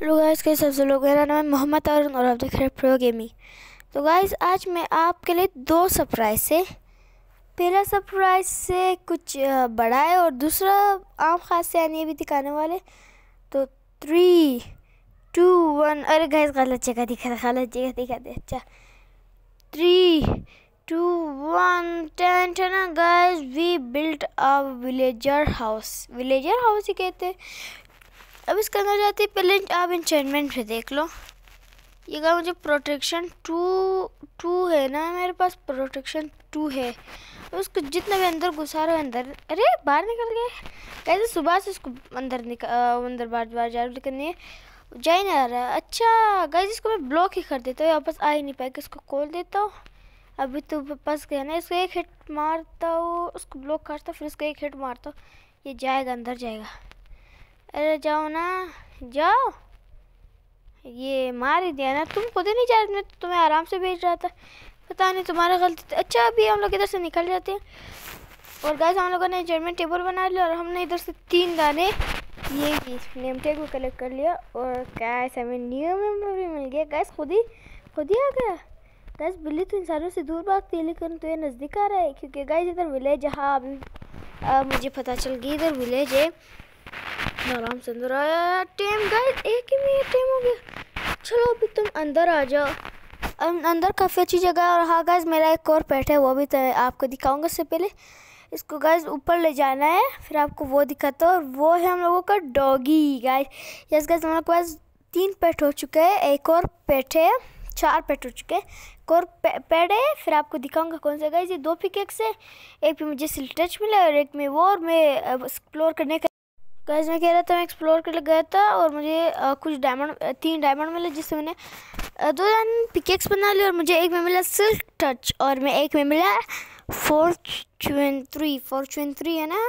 hello guys के सबसे लोग मेरा नाम है मोहम्मद अरुण और आप देख रहे हैं प्रो गेमी तो गाइज आज मैं आपके लिए दो सरप्राइज से पहला सरप्राइज से कुछ बड़ा है और दूसरा आम खास से यानी अभी दिखाने वाले तो थ्री टू वन अरे गाइज गलत जगह दिखा दे गलत जगह दिखा दे अच्छा three two one ten ten guys we built a villager house villager house ही कहते हैं अब इसके अंदर जाती है पहले आप इंचमेंट पे देख लो ये कहा मुझे प्रोटेक्शन टू टू है ना मेरे पास प्रोटेक्शन टू है उसको जितना भी अंदर घुसा रहा अंदर अरे बाहर निकल गए कैसे सुबह से उसको अंदर निकल अंदर बार बार जा लेकिन ये जा ही नहीं आ रहा अच्छा गैस इसको मैं ब्लॉक ही कर देता हूँ वापस आ ही नहीं पाएगा इसको खोल देता हूँ अभी तो वापस गया ना इसको एक हिट मारता हूँ उसको ब्लॉक करता हूँ फिर उसको एक हिट मारता हूँ ये जाएगा अंदर जाएगा अरे जाओ ना जाओ ये मार ही दिया ना तुम खुद ही नहीं जा रहे मैं तो तुम्हें आराम से भेज रहा था पता नहीं तुम्हारा गलती अच्छा अभी हम लोग इधर से निकल जाते हैं और गैस हम लोगों ने जर्मन टेबल बना लिया और हमने इधर से तीन दाने ये नेम टैग को कलेक्ट कर लिया और गैस हमें न्यू मेमोरी मिल गया गैस खुद ही खुद ही आ गया गैस बिल्ली तो इंसानों से दूर भागती है लेकिन तो ये नज़दीक आ रहा है क्योंकि गैस इधर विलेज हाँ अभी मुझे पता चल गई इधर विलेज है कितना आराम से अंदर आया टेम गाइस एक ही में टेम हो गया चलो अभी तुम अंदर आ जाओ अं, अंदर काफ़ी अच्छी जगह है और हाँ गाइस मेरा एक और पेट है वो भी तो आपको दिखाऊंगा उससे पहले इसको गाइस ऊपर ले जाना है फिर आपको वो दिखाता है और वो है हम लोगों का डॉगी गाइस यस गाइस हम लोग के पास तीन पेट हो चुके हैं एक और पेट है चार पेट हो चुके हैं एक और पेड़ है फिर आपको दिखाऊंगा कौन सा गाइस ये दो पिकेक्स है एक पे मुझे सिल्टच मिला और एक में वो और मैं एक्सप्लोर करने का गैस मैं कह रहा था मैं एक्सप्लोर कर गया था और मुझे कुछ डायमंड तीन डायमंड मिले जिससे मैंने दो जान पिकेक्स बना लिया और मुझे एक में मिला सिल्क टच और मैं एक में मिला फोर चुन थ्री फोर चुन थ्री है ना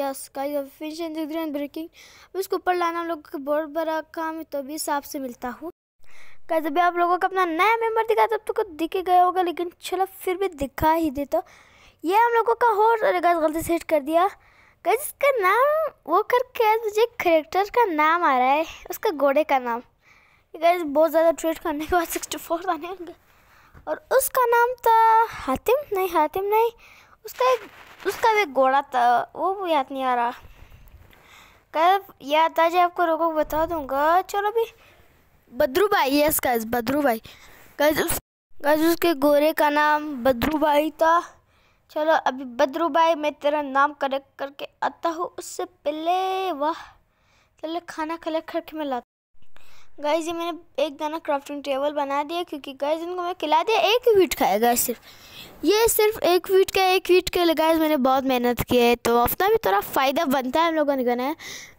यस गाइस अब फिनिश एंड ब्रेकिंग अब ऊपर लाना हम लोगों का बहुत बड़ा काम है तो अभी हिसाब से मिलता हूँ कल जब आप लोगों का अपना नया मेम्बर दिखा तब तो दिखे गया होगा लेकिन चलो फिर भी दिखा ही देता ये हम लोगों का हो गलती से हिट कर दिया गज इसका नाम वो करके आज मुझे करेक्टर का नाम आ रहा है उसका घोड़े का नाम गज बहुत ज़्यादा ट्वीट करने के बाद सिक्सटी फोर आने होंगे और उसका नाम था हातिम नहीं हातिम नहीं उसका एक उसका भी घोड़ा था वो भी याद नहीं आ रहा कल याद आ जाए आपको रोको बता दूंगा चलो अभी बद्रू भाई यस गज बद्रू भाई गज उस गज उसके घोड़े का नाम बद्रू भाई था चलो अभी बदरू भाई मैं तेरा नाम करेक्ट करके आता हूँ उससे पहले वाह चलो खाना कलेक्ट करके मैं लाता गाइज ये मैंने एक दाना क्राफ्टिंग टेबल बना दिया क्योंकि गाइज इनको मैं खिला दिया एक वीट का सिर्फ ये सिर्फ एक वीट का एक वीट के लिए मैंने बहुत मेहनत की है तो अपना भी थोड़ा फ़ायदा बनता है हम लोगों ने करना है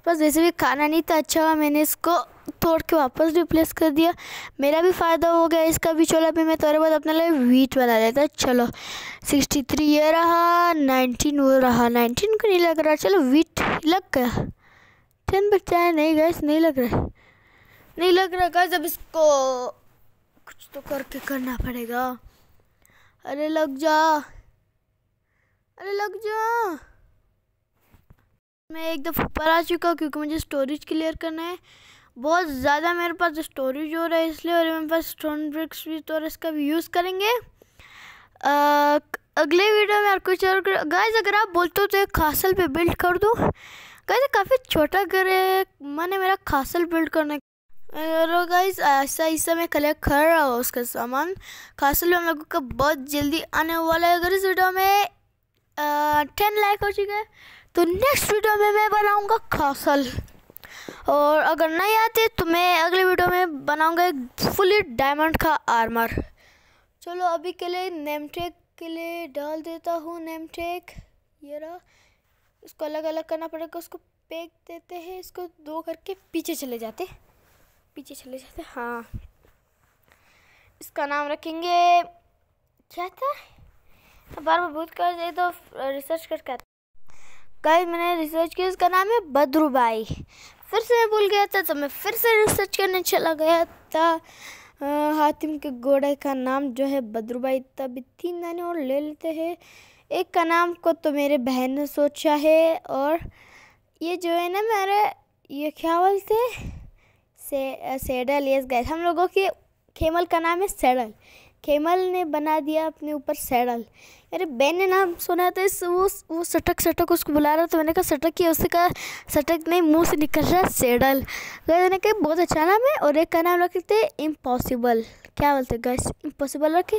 बस वैसे भी खाना नहीं था अच्छा हुआ मैंने इसको तोड़ के वापस रिप्लेस कर दिया मेरा भी फ़ायदा हो गया इसका भी चलो अभी मैं थोड़े बहुत अपने लिए वीट बना लेता चलो सिक्सटी थ्री ये रहा नाइनटीन वो रहा नाइनटीन को नहीं लग रहा चलो वीट लग गया टेन बच्चा चाहे नहीं गैस नहीं लग रहा नहीं लग रहा गैस अब इसको कुछ तो करके करना पड़ेगा अरे लग जा अरे लग जा मैं एकदम ऊपर आ चुका हूँ क्योंकि मुझे स्टोरेज क्लियर करना है बहुत ज़्यादा मेरे पास स्टोरेज हो रहा है इसलिए और मेरे पास स्टोन ब्रिक्स भी तो इसका भी यूज़ करेंगे आ, अगले वीडियो में और कुछ और गाइज अगर आप बोलते हो तो एक खासल पे बिल्ड कर दूँ गाइज काफ़ी छोटा घर है मन है मेरा खासल बिल्ड करने और गाइज ऐसा ऐसा मैं कलेक्ट कर रहा हूँ उसका सामान खासल में हम लोगों का बहुत जल्दी आने वाला है अगर इस वीडियो में टेन लाइक हो चुके हैं तो नेक्स्ट वीडियो में मैं बनाऊँगा खासल और अगर नहीं आते तो मैं अगले वीडियो में बनाऊंगा एक फुली डायमंड का आर्मर चलो अभी के लिए नेम के लिए डाल देता हूँ नेम ट्रैक ये रहा इसको अलग अलग करना पड़ेगा उसको पैक देते हैं इसको दो करके पीछे चले जाते पीछे चले जाते हाँ इसका नाम रखेंगे क्या था बार बार भूत कर दे तो रिसर्च करके आता कई मैंने रिसर्च किया इसका नाम है बद्रूबाई फिर से भूल गया था तो मैं फिर से रिसर्च करने चला गया था हातिम के घोड़े का नाम जो है बद्रुबाई तब तीन दाने और ले लेते हैं एक का नाम को तो मेरे बहन ने सोचा है और ये जो है ना मेरे ये क्या बोलते से, सेडल यस गए हम लोगों के खेमल का नाम है सेडल खेमल ने बना दिया अपने ऊपर सैडल अरे बैन ने नाम सुना था तो इस वो वो सटक सटक उसको बुला रहा था मैंने कहा सटक किया उसने कहा सटक नहीं मुंह से निकल रहा सैडल गए मैंने कहा बहुत अच्छा नाम है और एक का नाम रखते इम्पॉसिबल क्या बोलते गैस इम्पॉसिबल रखे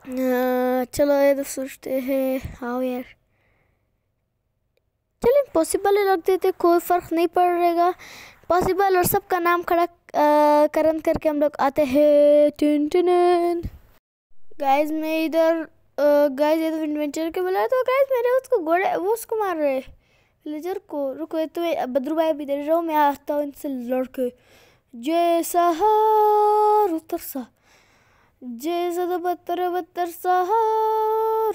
हाँ, चलो ये तो सोचते हैं हाउ यार चलो इम्पॉसिबल रख देते कोई फ़र्क नहीं पड़ेगा पॉसिबल और सबका नाम खड़ा करण करके हम लोग आते हैं गाइस मैं इधर गाइस इधर एडवेंचर के बोला तो गाइस मेरे उसको घोड़े वो उसको मार रहे विलेजर को रुको तो बद्रू भाई भी इधर रहो मैं आता हूँ इनसे लड़ के उतर सा जैसा तो बत्तर बत्तर सा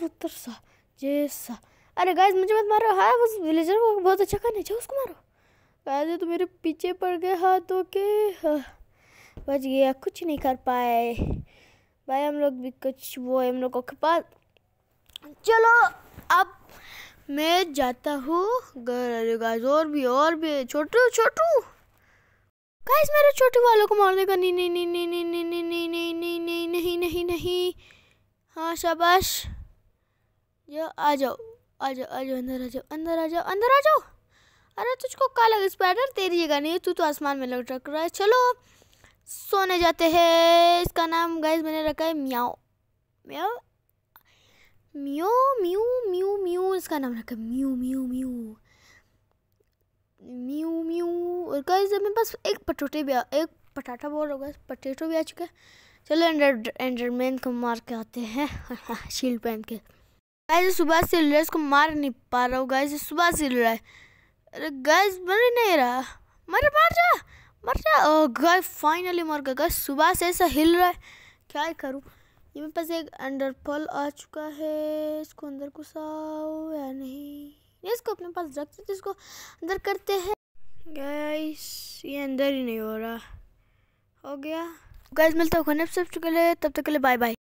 उतर सा जैसा अरे गाइस मुझे मत मारो हाँ उस विलेजर को बहुत अच्छा करने जाओ उसको मारो पहले तो मेरे पीछे पड़ गए हाथों के बच गया कुछ नहीं कर पाए भाई हम लोग भी कुछ वो हम लोगों के पास चलो अब मैं जाता हूँ घर गाइस और भी और भी छोटू छोटू गाइस मेरे छोटे वालों को मार देगा नहीं नहीं नहीं नहीं नहीं नहीं नहीं नहीं नहीं नहीं नहीं नहीं नहीं हाँ शाबाश जाओ आ जाओ आ जाओ आ जाओ अंदर आ जाओ अंदर आ जाओ अंदर आ जाओ अरे तुझको क्या लगा स्पाइडर तेरी जगह नहीं तू तो आसमान में लटक रहा है चलो सोने जाते हैं इसका नाम गाइस मैंने रखा है म्याओ म्याओ म्यू म्यू म्यू म्यू इसका नाम रखा है म्यू म्यू म्यू म्यू म्यू और गाइस मेरे पास एक पटोटे भी आ, एक पटाटा बोल रहा पटेटो भी आ चुका है चलो एंडर एंडरमैन को मार के आते हैं शील्ड पहन के गाइस सुबह से को मार नहीं पा रहा हूँ गाइस सुबह से रहा है अरे गैस मर नहीं रहा मर मर जा मर जा ओ गाय फाइनली मर गया सुबह से ऐसा हिल रहा है क्या ही करूँ ये मेरे पास एक अंडर पल आ चुका है इसको अंदर घुसाओ या नहीं इसको अपने पास रख सकते इसको अंदर करते हैं गैस ये अंदर ही नहीं हो रहा हो गया गैस मिलता हूँ नेक्स्ट तब तक के लिए बाय बाय